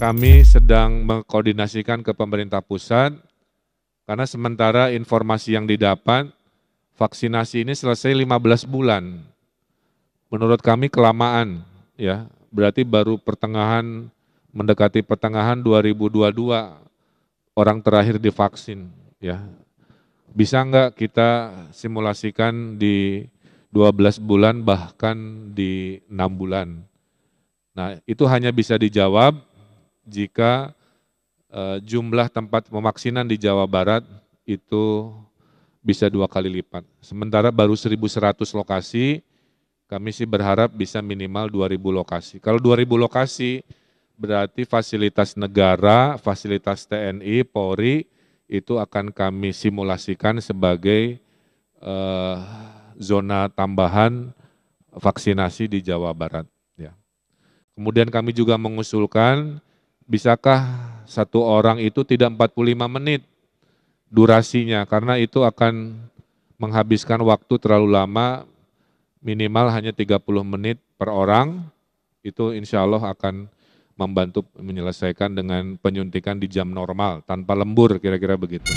kami sedang mengkoordinasikan ke pemerintah pusat karena sementara informasi yang didapat vaksinasi ini selesai 15 bulan. Menurut kami kelamaan ya, berarti baru pertengahan mendekati pertengahan 2022 orang terakhir divaksin ya. Bisa enggak kita simulasikan di 12 bulan bahkan di 6 bulan. Nah, itu hanya bisa dijawab jika uh, jumlah tempat pemaksinan di Jawa Barat itu bisa dua kali lipat. Sementara baru 1.100 lokasi, kami sih berharap bisa minimal 2.000 lokasi. Kalau 2.000 lokasi, berarti fasilitas negara, fasilitas TNI, Polri, itu akan kami simulasikan sebagai uh, zona tambahan vaksinasi di Jawa Barat. Ya. Kemudian kami juga mengusulkan bisakah satu orang itu tidak 45 menit durasinya karena itu akan menghabiskan waktu terlalu lama minimal hanya 30 menit per orang itu insya Allah akan membantu menyelesaikan dengan penyuntikan di jam normal tanpa lembur kira-kira begitu.